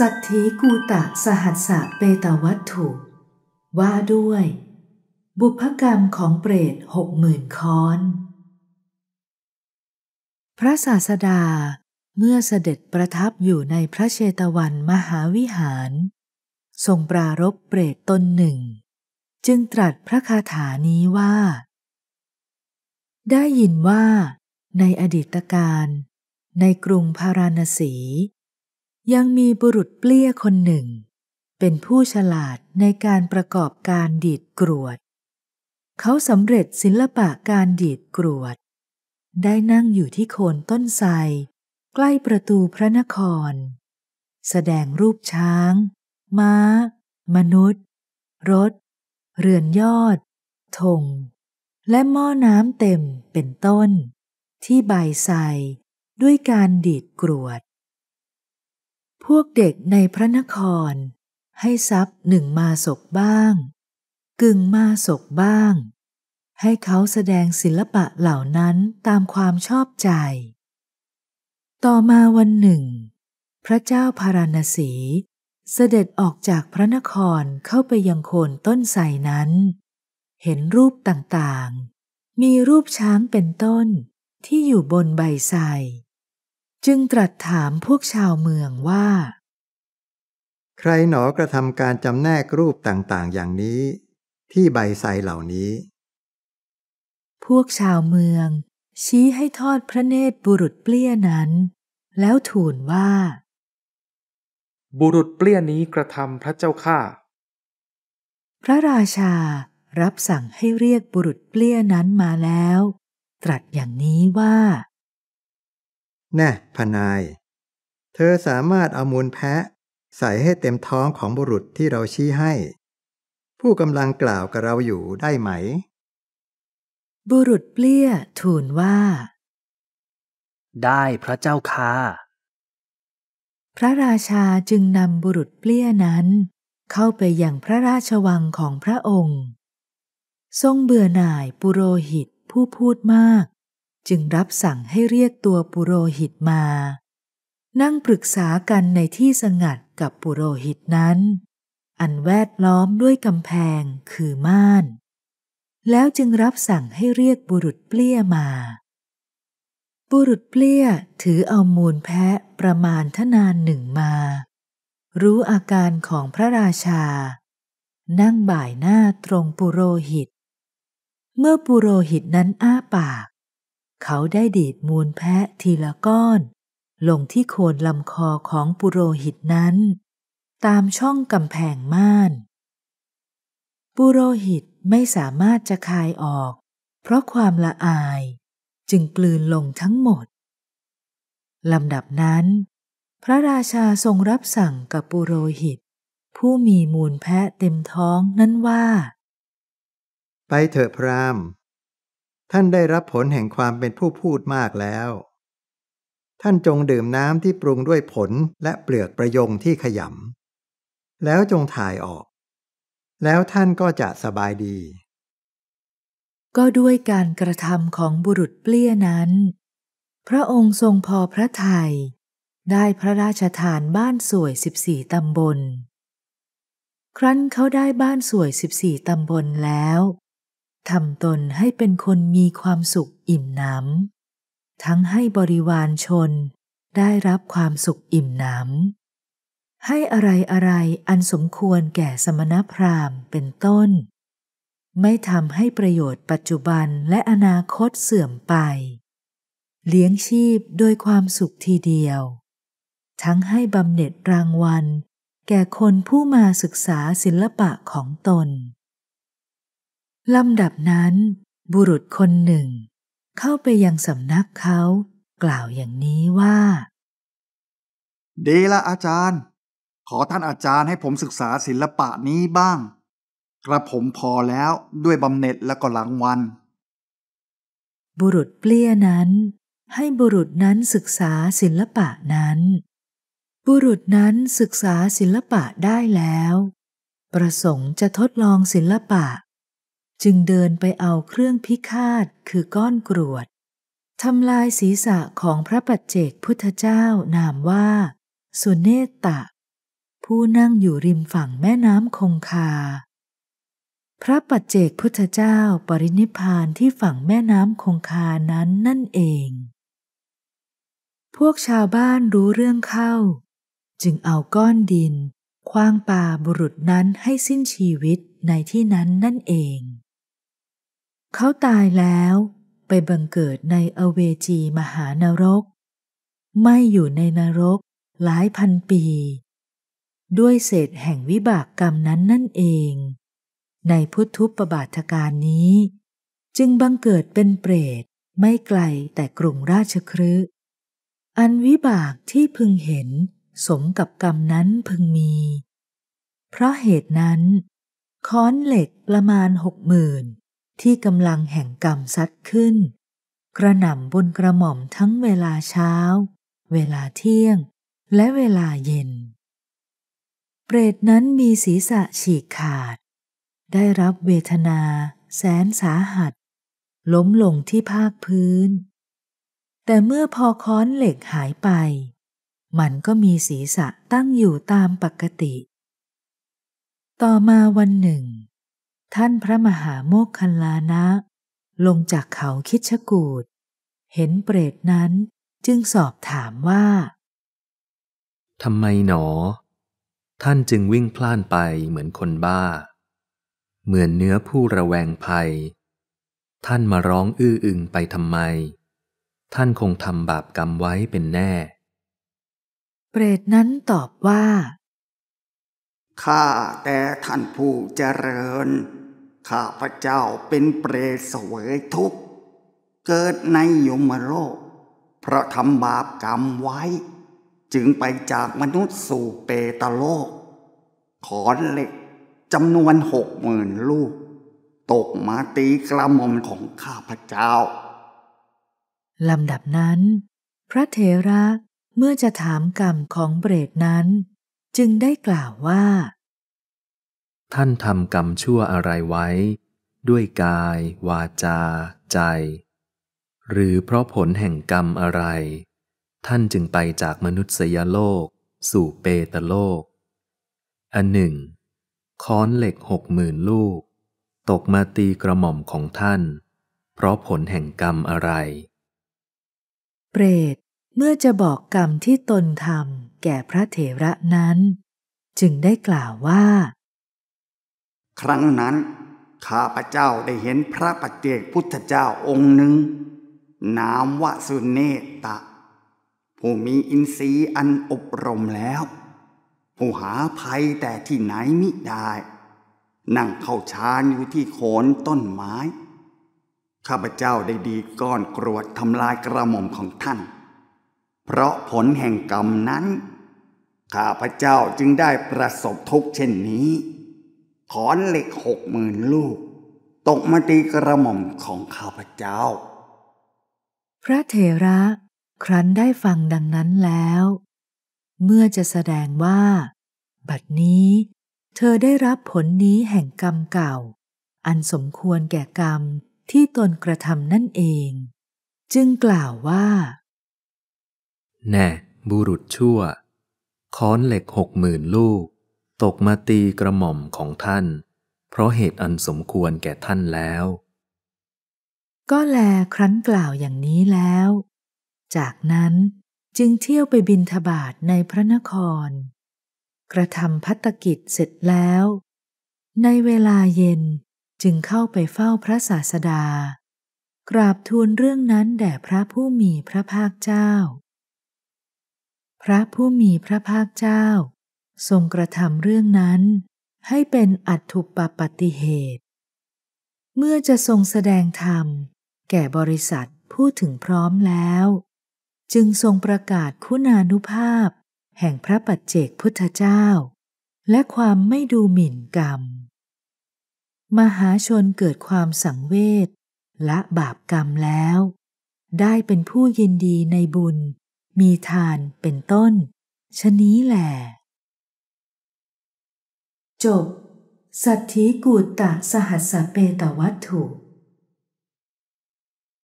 สัตถีกูตะสหัสสะเปตวัตถุ ว่าด้วย บุพกรรมของเปรตหกหมื่นค้อน พระศาสดาเมื่อเสด็จประทับอยู่ในพระเชตวันมหาวิหาร ทรงปรารบเปรตตนหนึ่ง จึงตรัสพระคาถานี้ว่า ได้ยินว่า ในอดีตการ ในกรุงพาราณสียังมีบุรุษเปลี้ยคนหนึ่ง เป็นผู้ฉลาดในการประกอบการดีดกรวด เขาสำเร็จศิลปะการดีดกรวด ได้นั่งอยู่ที่โคนต้นไทรใกล้ประตูพระนคร แสดงรูปช้าง ม้า มนุษย์ รถ เรือนยอดธงและหม้อน้ำเต็มเป็นต้น ที่ใบใสด้วยการดีดกรวดพวกเด็กในพระนครให้ทรัพย์หนึ่งมาศกบ้าง กึ่งมาศกบ้าง ให้เขาแสดงศิลปะเหล่านั้นตามความชอบใจ ต่อมาวันหนึ่ง พระเจ้าพาราณสีเสด็จออกจากพระนครเข้าไปยังโคนต้นไทรนั้น เห็นรูปต่างๆ มีรูปช้างเป็นต้นที่อยู่บนใบไทรจึงตรัสถามพวกชาวเมืองว่า ใครหนอกระทำการจำแนกรูปต่าง ๆ อย่างนี้ ที่ใบไทรเหล่านี้ พวกชาวเมือง ชี้ให้ทอดพระเนตรบุรุษเปลี้ยนั้น แล้วทูลว่า บุรุษเปลี้ยนี้กระทำพระเจ้าข้าพระราชารับสั่งให้เรียกบุรุษเปลี้ยนั้นมาแล้ว ตรัสอย่างนี้ว่าแน่พนาย เธอสามารถเอามูลแพะใส่ให้เต็มท้องของบุรุษที่เราชี้ให้ ผู้กำลังกล่าวกับเราอยู่ได้ไหม บุรุษเปลี้ยทูลว่า ได้พระเจ้าค่ะพระราชาจึงนำบุรุษเปลี้ยนั้น เข้าไปอย่างพระราชวังของพระองค์ ทรงเบื่อหน่ายปุโรหิตผู้พูดมากจึงรับสั่งให้เรียกตัวปุโรหิตมา นั่งปรึกษากันในที่สงัดกับปุโรหิตนั้น อันแวดล้อมด้วยกำแพงคือม่าน แล้วจึงรับสั่งให้เรียกบุรุษเปลี้ยมาบุรุษเปลี้ยถือเอามูลแพะประมาณทนานหนึ่งมา รู้อาการของพระราชา นั่งบ่ายหน้าตรงปุโรหิต เมื่อปุโรหิตนั้นอ้าปากเขาได้ดีดมูลแพะทีละก้อน ลงที่โคนลำคอของปุโรหิตนั้น ตามช่องกำแพงม่าน ปุโรหิตไม่สามารถจะคายออก เพราะความละอายจึงกลืนลงทั้งหมดลำดับนั้น พระราชาทรงรับสั่งกับปุโรหิต ผู้มีมูลแพะเต็มท้องนั้นว่า ไปเถอะพรามท่านได้รับผลแห่งความเป็นผู้พูดมากแล้ว ท่านจงดื่มน้ำที่ปรุงด้วยผลและเปลือกประยงที่ขยำ แล้วจงถ่ายออก แล้วท่านก็จะสบายดี ก็ด้วยการกระทำของบุรุษเปลี้ยนั้น พระองค์ทรงพอพระทยัยได้พระราชทานบ้านสวยสิบี่ตำบล ครั้นเขาได้บ้านสวยสิบี่ตำบลแล้วทำตนให้เป็นคนมีความสุขอิ่มหนำทั้งให้บริวารชนได้รับความสุขอิ่มหนำให้อะไรอะไรอันสมควรแก่สมณพราหมณ์เป็นต้น ไม่ทำให้ประโยชน์ปัจจุบันและอนาคตเสื่อมไป เลี้ยงชีพโดยความสุขทีเดียว ทั้งให้บำเหน็จรางวัล แก่คนผู้มาศึกษาศิลปะของตนลำดับนั้นบุรุษคนหนึ่งเข้าไปยังสำนักเขากล่าวอย่างนี้ว่า ดีละอาจารย์ ขอท่านอาจารย์ให้ผมศึกษาศิลปะนี้บ้าง กระผมพอแล้วด้วยบำเหน็จและก็รางวัลบุรุษเปลี่ยนั้นให้บุรุษนั้นศึกษาศิลปะนั้น บุรุษนั้นศึกษาศิลปะได้แล้ว ประสงค์จะทดลองศิลปะจึงเดินไปเอาเครื่องพิฆาตคือก้อนกรวดทำลายศีรษะของพระปัจเจกพุทธเจ้านามว่าสุเนตตะผู้นั่งอยู่ริมฝั่งแม่น้ำคงคา พระปัจเจกพุทธเจ้าปรินิพานที่ฝั่งแม่น้ำคงคานั้นนั่นเอง พวกชาวบ้านรู้เรื่องเข้า จึงเอาก้อนดินคว้างป่าบุรุษนั้นให้สิ้นชีวิตในที่นั้นนั่นเองเขาตายแล้วไปบังเกิดในอเวจีมหานรก ไม่อยู่ในนรกหลายพันปี ด้วยเศษแห่งวิบากกรรมนั้นนั่นเอง ในพุทธุปบาทการนี้ จึงบังเกิดเป็นเปรต ไม่ไกลแต่กรุงราชครือันวิบากที่พึงเห็นสมกับกรรมนั้นพึงมี เพราะเหตุนั้น ค้อนเหล็กประมาณหกหมื่นที่กำลังแห่งกรรมซัดขึ้น กระหน่ำบนกระหม่อมทั้งเวลาเช้า เวลาเที่ยง และเวลาเย็น เปรตนั้นมีศีรษะฉีกขาด ได้รับเวทนาแสนสาหัส ล้มลงที่ภาคพื้น แต่เมื่อพอค้อนเหล็กหายไป มันก็มีศีรษะตั้งอยู่ตามปกติ ต่อมาวันหนึ่งท่านพระมหาโมกคัลลานะ ลงจากเขาคิชกูดเห็นเปรตนั้นจึงสอบถามว่า ทำไมหนอ ท่านจึงวิ่งพล่านไปเหมือนคนบ้า เหมือนเนื้อผู้ระแวงภัย ท่านมาร้องอื้ออึงไปทำไม ท่านคงทำบาปกรรมไว้เป็นแน่ เปรตนั้นตอบว่า ข้าแต่ท่านผู้เจริญข้าพระเจ้าเป็นเปรตเสวยทุกข์ เกิดในยมโลกเพราะทำบาปกรรมไว้ จึงไปจากมนุษย์สู่เปตโลก ขอนเหล็กจำนวนหกหมื่นลูก ตกมาตีกระมมของข้าพระเจ้าลำดับนั้น พระเถระเมื่อจะถามกรรมของเปรตนั้น จึงได้กล่าวว่าท่านทำกรรมชั่วอะไรไว้ ด้วยกาย วาจา ใจ หรือเพราะผลแห่งกรรมอะไร ท่านจึงไปจากมนุษยโลก สู่เปตโลก อันหนึ่งค้อนเหล็กหกหมื่นลูก ตกมาตีกระหม่อมของท่าน เพราะผลแห่งกรรมอะไร เปรตเมื่อจะบอกกรรมที่ตนทำแก่พระเถระนั้น จึงได้กล่าวว่าครั้งนั้น ข้าพเจ้าได้เห็นพระปฏิเจกพุทธเจ้าองค์หนึ่ง นามวสุเนตะ ผู้มีอินทรีย์อันอบรมแล้ว ผู้หาภัยแต่ที่ไหนมิได้ นั่งเข้าฌานอยู่ที่โคนต้นไม้ ข้าพเจ้าได้ดีก้อนกรวดทำลายกระหม่อมของท่าน เพราะผลแห่งกรรมนั้น ข้าพเจ้าจึงได้ประสบทุกข์เช่นนี้ขอนเหล็กหกหมื่นลูก ตกมาตีกระหม่อมของข้าพเจ้า พระเถระ ครั้นได้ฟังดังนั้นแล้ว เมื่อจะแสดงว่า บัดนี้ เธอได้รับผลนี้แห่งกรรมเก่า อันสมควรแก่กรรมที่ตนกระทำนั่นเอง จึงกล่าวว่า แน่ บุรุษชั่วค้อนเหล็กหกหมื่นลูกตกมาตีกระหม่อมของท่าน เพราะเหตุอันสมควรแก่ท่านแล้ว ก็แลครั้นกล่าวอย่างนี้แล้ว จากนั้นจึงเที่ยวไปบินทบาทในพระนคร กระทำพัตกิจเสร็จแล้ว ในเวลาเย็นจึงเข้าไปเฝ้าพระศาสดา กราบทูลเรื่องนั้นแด่พระผู้มีพระภาคเจ้า พระผู้มีพระภาคเจ้าทรงกระทำเรื่องนั้นให้เป็นอัตถุปปติเหตุ เมื่อจะทรงแสดงธรรมแก่บริษัทผู้ถึงพร้อมแล้ว จึงทรงประกาศคุณานุภาพแห่งพระปัจเจกพุทธเจ้า และความไม่ดูหมิ่นกรรม มหาชนเกิดความสังเวชและบาปกรรมแล้ว ได้เป็นผู้ยินดีในบุญ มีทานเป็นต้นชนี้แหละจบสัทธิกูตะสหัสเปตวัตถุ